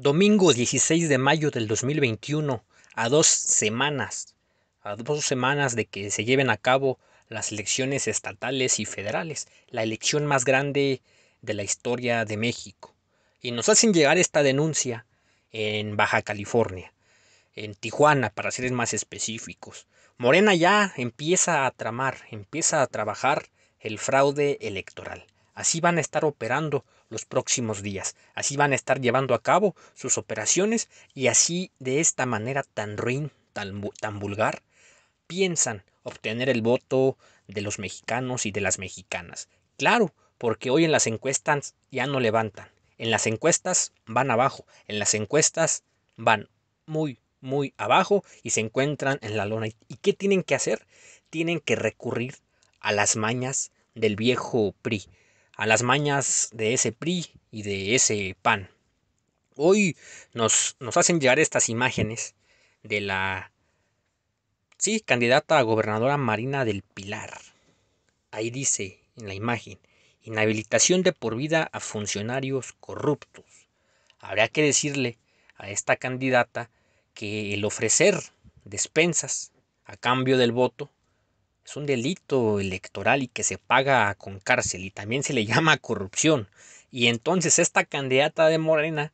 Domingo 16 de mayo del 2021, a dos semanas, a dos semanas de que se lleven a cabo las elecciones estatales y federales, la elección más grande de la historia de México. Y nos hacen llegar esta denuncia en Baja California, en Tijuana, para ser más específicos. Morena ya empieza a tramar, empieza a trabajar el fraude electoral. Así van a estar operando los próximos días, así van a estar llevando a cabo sus operaciones y así de esta manera tan ruin, tan, tan vulgar, piensan obtener el voto de los mexicanos y de las mexicanas. Claro, porque hoy en las encuestas ya no levantan, en las encuestas van abajo, en las encuestas van muy, muy abajo y se encuentran en la lona. ¿Y qué tienen que hacer? Tienen que recurrir a las mañas del viejo PRI, a las mañas de ese PRI y de ese PAN. Hoy nos, hacen llegar estas imágenes de la, sí, candidata a gobernadora Marina del Pilar. Ahí dice en la imagen, inhabilitación de por vida a funcionarios corruptos. Habrá que decirle a esta candidata que el ofrecer despensas a cambio del voto es un delito electoral y que se paga con cárcel y también se le llama corrupción. Y entonces esta candidata de Morena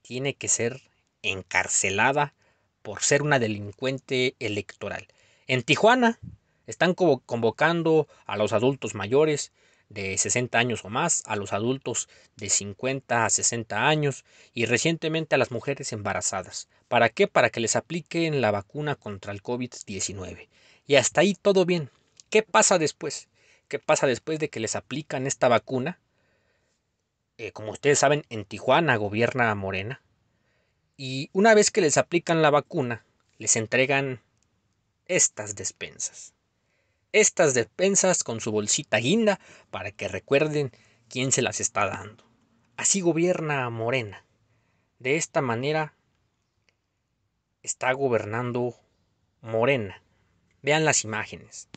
tiene que ser encarcelada por ser una delincuente electoral. En Tijuana están convocando a los adultos mayores de 60 años o más, a los adultos de 50 a 60 años y recientemente a las mujeres embarazadas. ¿Para qué? Para que les apliquen la vacuna contra el COVID-19. Y hasta ahí todo bien. ¿Qué pasa después? ¿Qué pasa después de que les aplican esta vacuna? Eh, como ustedes saben, en Tijuana gobierna Morena. Y una vez que les aplican la vacuna, les entregan estas despensas. Estas despensas con su bolsita guinda para que recuerden quién se las está dando. Así gobierna Morena. De esta manera está gobernando Morena. Vean las imágenes.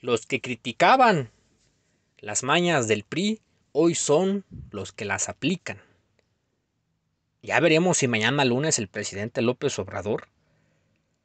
Los que criticaban las mañas del PRI hoy son los que las aplican. Ya veremos si mañana lunes el presidente López Obrador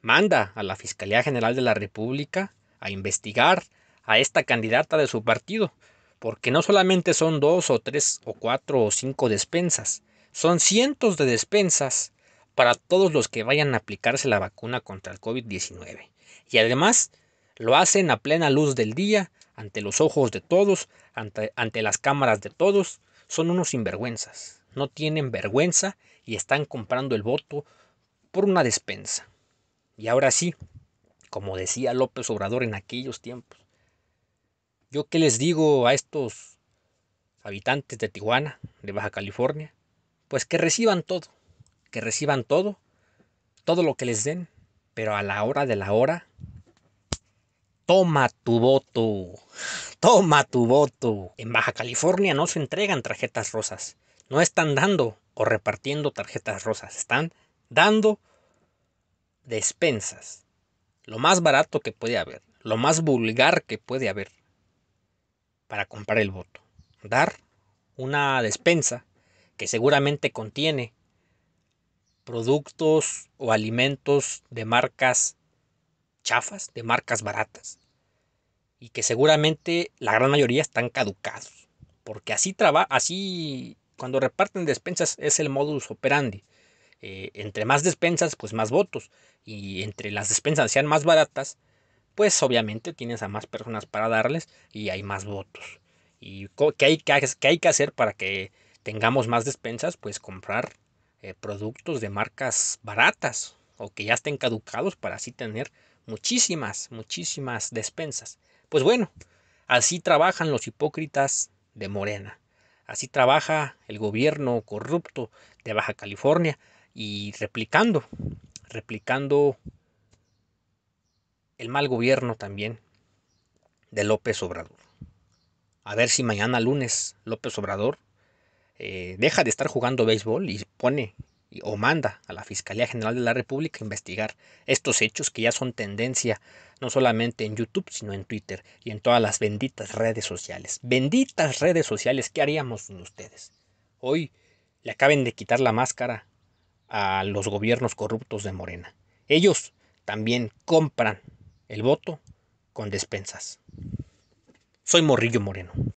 manda a la Fiscalía General de la República a investigar a esta candidata de su partido, porque no solamente son dos o tres o cuatro o cinco despensas, son cientos de despensas para todos los que vayan a aplicarse la vacuna contra el COVID-19. Y además lo hacen a plena luz del día, ante los ojos de todos, ante, las cámaras de todos. Son unos sinvergüenzas. No tienen vergüenza y están comprando el voto por una despensa. Y ahora sí, como decía López Obrador en aquellos tiempos, yo qué les digo a estos habitantes de Tijuana, de Baja California, pues que reciban todo, que reciban todo, todo lo que les den, pero a la hora de la hora Toma tu voto. Toma tu voto. En Baja California no se entregan tarjetas rosas. No están dando o repartiendo tarjetas rosas. Están dando despensas. Lo más barato que puede haber. Lo más vulgar que puede haber. Para comprar el voto. Dar una despensa que seguramente contiene productos o alimentos de marcas chafas, de marcas baratas y que seguramente la gran mayoría están caducados. Porque así traba así cuando reparten despensas es el modus operandi. Eh, entre más despensas, pues más votos. Y entre las despensas sean más baratas, pues obviamente tienes a más personas para darles y hay más votos. ¿Y qué hay que, hay que hacer para que tengamos más despensas? Pues comprar eh, productos de marcas baratas o que ya estén caducados para así tener muchísimas, muchísimas despensas. Pues bueno, así trabajan los hipócritas de Morena. Así trabaja el gobierno corrupto de Baja California y replicando, replicando el mal gobierno también de López Obrador. A ver si mañana lunes López Obrador eh, deja de estar jugando béisbol y pone o manda a la Fiscalía General de la República investigar estos hechos que ya son tendencia no solamente en YouTube, sino en Twitter y en todas las benditas redes sociales. Benditas redes sociales, ¿qué haríamos sin ustedes? Hoy le acaben de quitar la máscara a los gobiernos corruptos de Morena. Ellos también compran el voto con despensas. Soy Morrillo Moreno.